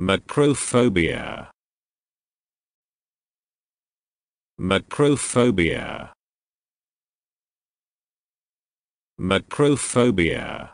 Macrophobia. Macrophobia. Macrophobia.